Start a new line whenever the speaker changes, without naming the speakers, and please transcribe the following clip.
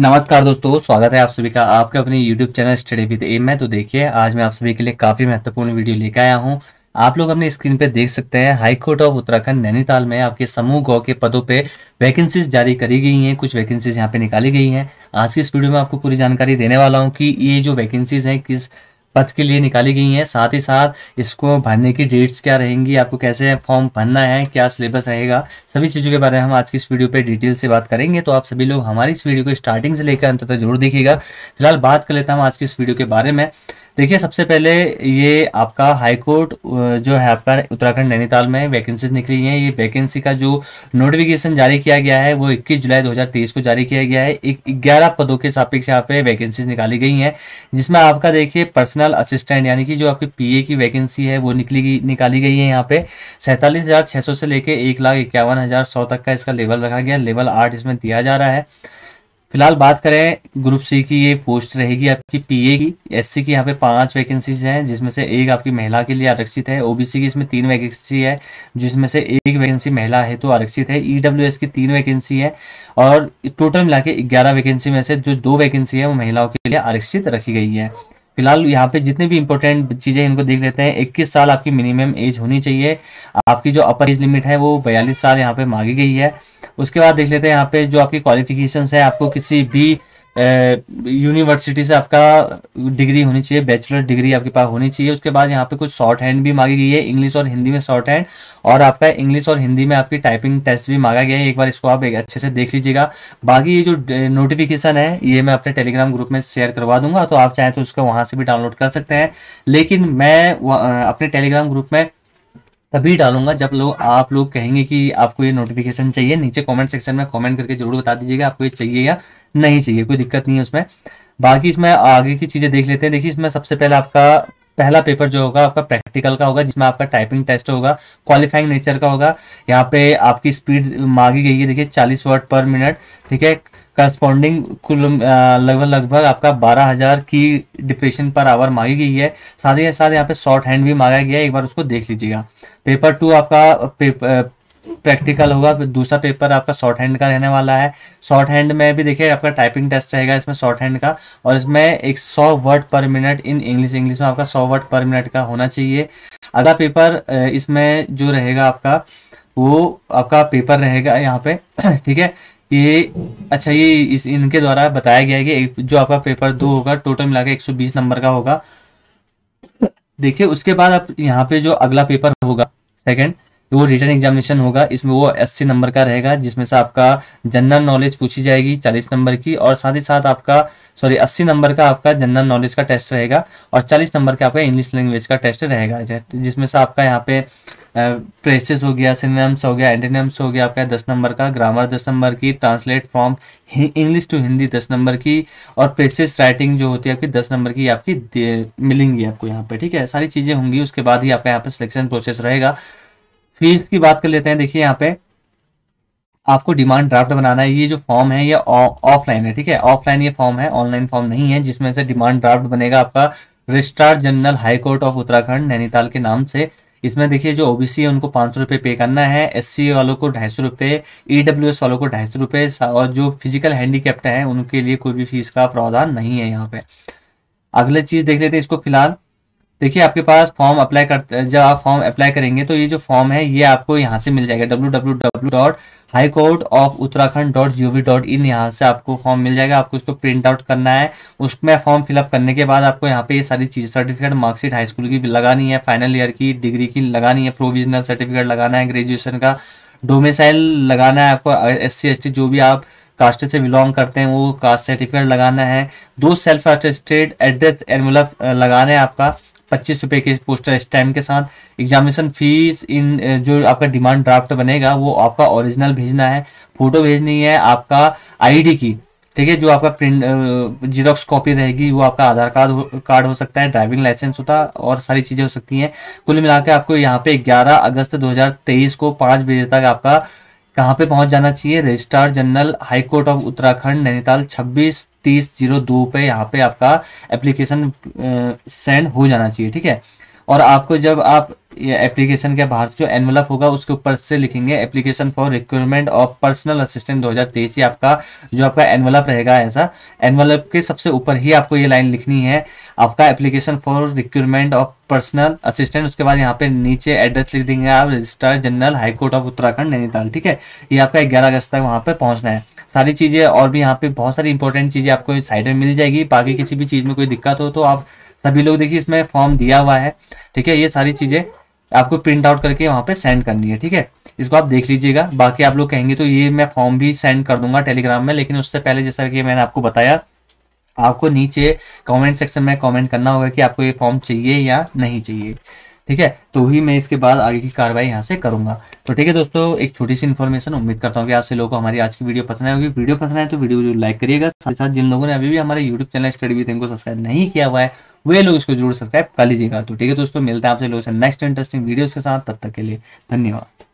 नमस्कार दोस्तों स्वागत है आप सभी का आपके अपने YouTube channel study with M में तो देखिए आज मैं आप सभी के लिए काफ़ी महत्वपूर्ण वीडियो लेकर आया हूँ आप लोग अपने स्क्रीन पे देख सकते हैं high court of Uttarakhand Nainital में आपके समूह गौ के पदों पे वैकेंसीज जारी करी गई हैं कुछ वैकेंसीज यहाँ पे निकाली गई हैं आज की इस वीडियो में आपको पूरी जानकारी देने वाला हूँ कि ये जो वैकेंसीज हैं किस पद के लिए निकाली गई हैं साथ ही साथ इसको भरने की डेट्स क्या रहेंगी आपको कैसे फॉर्म भरना है क्या सिलेबस रहेगा सभी चीज़ों के बारे में हम आज की इस वीडियो पर डिटेल से बात करेंगे तो आप सभी लोग हमारी इस वीडियो को स्टार्टिंग से लेकर अंत तक जरूर देखिएगा फिलहाल बात कर लेता हूँ आज की इस वीडियो के बारे में देखिए सबसे पहले ये आपका हाई कोर्ट जो है आपका उत्तराखंड नैनीताल में वैकेंसीज निकली हैं ये वैकेंसी का जो नोटिफिकेशन जारी किया गया है वो 21 जुलाई 2023 को जारी किया गया है एक ग्यारह पदों के सापेक्ष यहाँ पे वैकेंसीज निकाली गई हैं जिसमें आपका देखिए पर्सनल असिस्टेंट यानी कि जो आपकी पी की वैकेंसी है वो निकली निकाली गई है यहाँ पे सैंतालीस से लेकर एक तक का इसका लेवल रखा गया लेवल आठ इसमें दिया जा रहा है फिलहाल बात करें ग्रुप सी की ये पोस्ट रहेगी आपकी पीए की एससी की यहाँ पे पांच वैकेंसीज हैं जिसमें से एक आपकी महिला के लिए आरक्षित है ओबीसी की इसमें तीन वैकेंसी है जिसमें से एक वैकेंसी महिला है तो आरक्षित है ईडब्ल्यूएस e की तीन वैकेंसी है और टोटल मिला के ग्यारह वैकेंसी में से जो दो वैकेंसी है वो महिलाओं के लिए आरक्षित रखी गई है फिलहाल यहाँ पे जितने भी इंपॉर्टेंट चीज़ें इनको देख लेते हैं 21 साल आपकी मिनिमम एज होनी चाहिए आपकी जो अपर एज लिमिट है वो 42 साल यहाँ पे मांगी गई है उसके बाद देख लेते हैं यहाँ पे जो आपकी क्वालिफिकेशन है आपको किसी भी यूनिवर्सिटी से आपका डिग्री होनी चाहिए बैचलर डिग्री आपके पास होनी चाहिए उसके बाद यहाँ पे कुछ शॉर्ट हैंड भी मांगी गई है इंग्लिश और हिंदी में शॉर्ट हैंड और आपका इंग्लिश और हिंदी में आपकी टाइपिंग टेस्ट भी मांगा गया है एक बार इसको आप अच्छे से देख लीजिएगा बाकी ये जो नोटिफिकेशन है ये मैं अपने टेलीग्राम ग्रुप में शेयर करवा दूंगा तो आप चाहें तो उसको वहाँ से भी डाउनलोड कर सकते हैं लेकिन मैं अपने टेलीग्राम ग्रुप में तभी डालूंगा जब लोग आप लोग कहेंगे कि आपको ये नोटिफिकेशन चाहिए नीचे कमेंट सेक्शन में कमेंट करके जरूर बता दीजिएगा आपको ये चाहिए या नहीं चाहिए कोई दिक्कत नहीं है उसमें बाकी इसमें आगे की चीज़ें देख लेते हैं देखिए इसमें सबसे पहले आपका पहला पेपर जो होगा आपका प्रैक्टिकल का होगा जिसमें आपका टाइपिंग टेस्ट होगा क्वालिफाइंग नेचर का होगा यहाँ पे आपकी स्पीड मांगी गई है देखिए चालीस वर्ड पर मिनट ठीक है करस्पॉन्डिंग कुल लगभग लगभग आपका बारह हज़ार की डिप्रेशन पर आवर मांगी गई है साथ ही साथ यहाँ पे शॉर्ट हैंड भी मांगा गया है एक बार उसको देख लीजिएगा पेपर टू आपका प्रैक्टिकल होगा दूसरा पेपर आपका शॉर्ट हैंड का रहने वाला है शॉर्ट हैंड में भी देखिए आपका टाइपिंग टेस्ट रहेगा इसमें शॉर्ट हैंड का और इसमें एक सौ वर्ड पर मिनट इन इंग्लिश इंग्लिश में आपका सौ वर्ड पर मिनट का होना चाहिए अगला पेपर इसमें जो रहेगा आपका वो आपका पेपर रहेगा यहाँ पे ठीक है ये अच्छा ये इस इनके द्वारा बताया गया है कि जो आपका पेपर दो होगा टोटल मिला के एक नंबर का होगा देखिए उसके बाद आप यहाँ पे जो अगला पेपर होगा सेकंड वो रिटर्न एग्जामिनेशन होगा इसमें वो अस्सी नंबर का रहेगा जिसमें से आपका जनरल नॉलेज पूछी जाएगी चालीस नंबर की और साथ ही साथ आपका सॉरी अस्सी नंबर का आपका जनरल नॉलेज का टेस्ट रहेगा और चालीस नंबर का आपका इंग्लिश लैंग्वेज का टेस्ट रहेगा जिसमें से आपका यहाँ पे प्रेसिस हो गया सिनेम्स हो गया एंटीनेम्स हो गया आपका दस नंबर का ग्रामर दस नंबर की translate from English to Hindi दस नंबर की और प्रेसिस राइटिंग जो होती है आपकी दस नंबर की आपकी मिलेंगी आपको यहाँ पे ठीक है सारी चीज़ें होंगी उसके बाद ही आपका यहाँ पे सिलेक्शन प्रोसेस रहेगा फीस की बात कर लेते हैं देखिए यहाँ पे आपको डिमांड ड्राफ्ट बनाना है ये जो फॉर्म है ये ऑफलाइन है ठीक है ऑफलाइन ये फॉर्म है ऑनलाइन फॉर्म नहीं है जिसमें से डिमांड ड्राफ्ट बनेगा आपका registrar general high court of Uttarakhand Nainital के नाम से इसमें देखिए जो ओबीसी है उनको पाँच सौ रुपये पे करना है एससी वालों को ढाई सौ रुपये ई e वालों को ढाई सौ रुपये और जो फिजिकल हैंडीकेप्ट हैं उनके लिए कोई भी फीस का प्रावधान नहीं है यहाँ पे अगले चीज़ देख लेते हैं इसको फिलहाल देखिए आपके पास फॉर्म अप्लाई करते जब आप फॉर्म अप्लाई करेंगे तो ये जो फॉर्म है ये आपको यहाँ से मिल जाएगा W W W dot high court of Uttarakhand dot G O V dot in यहाँ से आपको फॉर्म मिल जाएगा आपको इसको प्रिंट आउट करना है उसमें फॉर्म फिलअप करने के बाद आपको यहाँ पे ये सारी चीज़ सर्टिफिकेट मार्कशीट हाई स्कूल की लगानी है फाइनल ईयर की डिग्री की लगानी है प्रोविजनल सर्टिफिकेट लगाना है ग्रेजुएशन का डोमिसाइल लगाना है आपको एस सी एस टी जो भी आप कास्ट से बिलोंग करते हैं वो कास्ट सर्टिफिकेट लगाना है दो सेल्फ अटेस्टेड एड्रेस एनवलप लगाना है आपका पच्चीस रुपये के पोस्टर स्टैम्प के साथ एग्जामिनेशन फीस इन जो आपका डिमांड ड्राफ्ट बनेगा वो आपका ओरिजिनल भेजना है फोटो भेजनी है आपका आईडी की ठीक है जो आपका प्रिंट जीरोक्स कॉपी रहेगी वो आपका आधार कार्ड हो कार्ड हो सकता है ड्राइविंग लाइसेंस होता और सारी चीज़ें हो सकती हैं कुल मिला आपको यहाँ पे ग्यारह अगस्त दो को पाँच बजे तक आपका कहाँ पे पहुंच जाना चाहिए registrar general high court of Uttarakhand Nainital छब्बीस तीस जीरो दो पे यहाँ पे आपका एप्लीकेशन सेंड हो जाना चाहिए ठीक है और आपको जब आप एप्लीकेशन के बाहर से जो एनवलप होगा उसके ऊपर से लिखेंगे application for requirement of personal assistant 2023 ये आपका जो आपका एनवलप रहेगा ऐसा एनवलप के सबसे ऊपर ही आपको ये लाइन लिखनी है आपका application for requirement of personal assistant उसके बाद यहाँ पे नीचे एड्रेस लिख देंगे आप registrar general high court of Uttarakhand Nainital ठीक है ये आपका ग्यारह अगस्त तक वहाँ पे पहुँचना है सारी चीज़ें और भी यहाँ पे बहुत सारी इंपॉर्टेंट चीज़ें आपको साइड में मिल जाएगी बाकी किसी भी चीज़ में कोई दिक्कत हो तो आप सभी लोग देखिए इसमें फॉर्म दिया हुआ है ठीक है ये सारी चीज़ें आपको प्रिंट आउट करके वहाँ पे सेंड करनी है ठीक है इसको आप देख लीजिएगा बाकी आप लोग कहेंगे तो ये मैं फॉर्म भी सेंड कर दूंगा टेलीग्राम में लेकिन उससे पहले जैसा कि मैंने आपको बताया आपको नीचे कमेंट सेक्शन में कमेंट करना होगा कि आपको ये फॉर्म चाहिए या नहीं चाहिए ठीक है तो ही मैं इसके बाद आगे की कार्रवाई यहाँ से करूंगा तो ठीक है दोस्तों एक छोटी सी इन्फॉर्मेशन उम्मीद करता हूँ कि आज से लोगों को हमारी आज की वीडियो पसंद आएगी वीडियो पसंद आए तो वीडियो को लाइक करिएगा साथ साथ जिन लोगों ने अभी भी हमारे यूट्यूब चैनल स्टडी भी सब्सक्राइब नहीं किया हुआ है वे लोग इसको जरूर सब्सक्राइब कर लीजिएगा तो ठीक है दोस्तों मिलते हैं आपसे लोग नेक्स्ट इंटरेस्टिंग वीडियोस के साथ तब तक के लिए धन्यवाद